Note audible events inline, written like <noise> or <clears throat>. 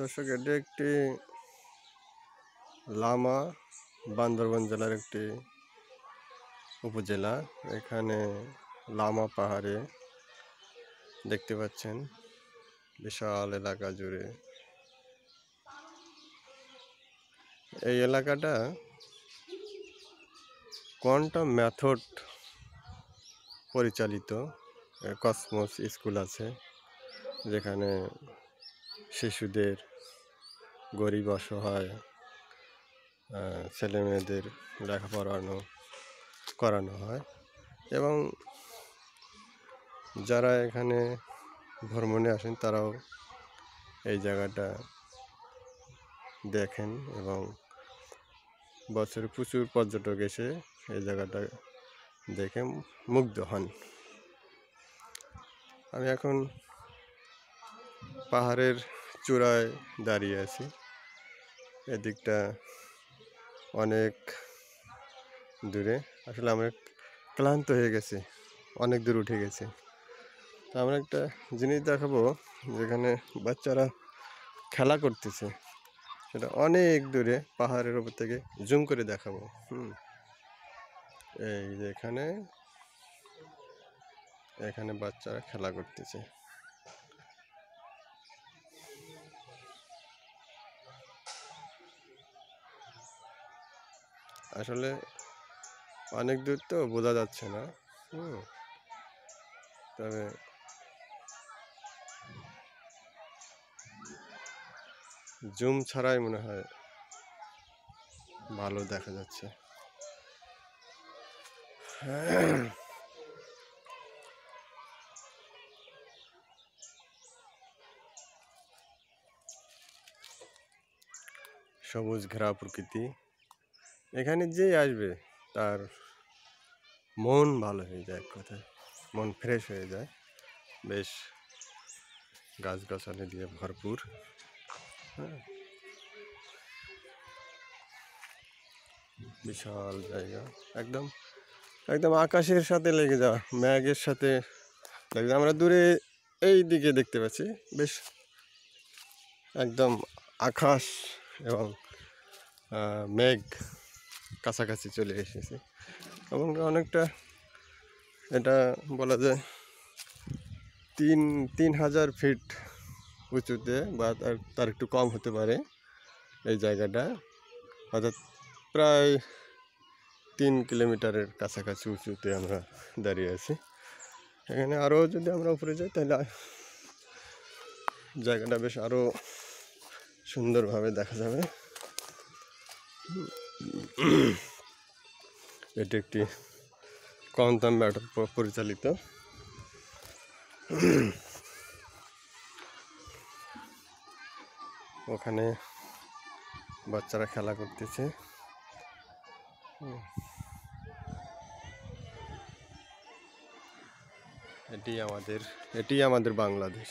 দর্শক এটি একটি লামা বান্দরবান জেলার একটি উপজেলা এখানে লামা পাহাড়ে দেখতে পাচ্ছেন বিশাল এলাকা জুড়ে এই এলাকাটা কোয়ান্টাম ম্যাথড পরিচালিত কসমোস স্কুল আছে যেখানে শিশুদের গরিব অসহায় ছেলেমেয়েদের লেখাপড়ানো করানো হয় এবং যারা এখানে ভ্রমণে আসেন তারাও এই জায়গাটা দেখেন এবং বছরে প্রচুর পর্যটক এসে এই জায়গাটা দেখে মুগ্ধ হন আমি এখন পাহাড়ের চূড়ায় দাঁড়িয়ে আছি এদিকটা অনেক দূরে আসলে আমরা ক্লান্ত হয়ে গেছি অনেক দূর উঠে গেছি তো আমরা একটা জিনিস দেখাবো যেখানে বাচ্চারা খেলা করতেছে সেটা অনেক দূরে পাহাড়ের ওপর থেকে জুম করে দেখাবো হুম এই যে এখানে এখানে বাচ্চারা খেলা করতেছে আসলে অনেক দূর তো বোঝা যাচ্ছে না তবে জুম ছাড়াই মনে হয় ভালো দেখা যাচ্ছে সবুজ ঘেরা প্রকৃতি এখানে যে আসবে তার মন ভালো হয়ে যায় কথা মন ফ্রেশ হয়ে যায় বেশ গাছগাছালি দিয়ে ভরপুর হ্যাঁ বিশাল জায়গা একদম একদম আকাশের সাথে লেগে যাওয়া ম্যাগের সাথে লেগে আমরা দূরে এই দিকে দেখতে পাচ্ছি বেশ একদম আকাশ এবং মেঘ কাছাকাছি চলে এসেছে এবং অনেকটা এটা বলা যায় তিন তিন হাজার ফিট উঁচুতে বা তার তার একটু কম হতে পারে এই জায়গাটা অর্থাৎ প্রায় তিন কিলোমিটারের কাছাকাছি উঁচুতে আমরা দাঁড়িয়ে আছি এখানে আরও যদি আমরা উপরে যাই তাহলে জায়গাটা বেশ আরও সুন্দরভাবে দেখা যাবে <clears throat> এটি একটি কম দাম ব্যাটার পরিচালিত <clears throat> ওখানে বাচ্চারা খেলা করতেছে এটি আমাদের এটি আমাদের বাংলাদেশ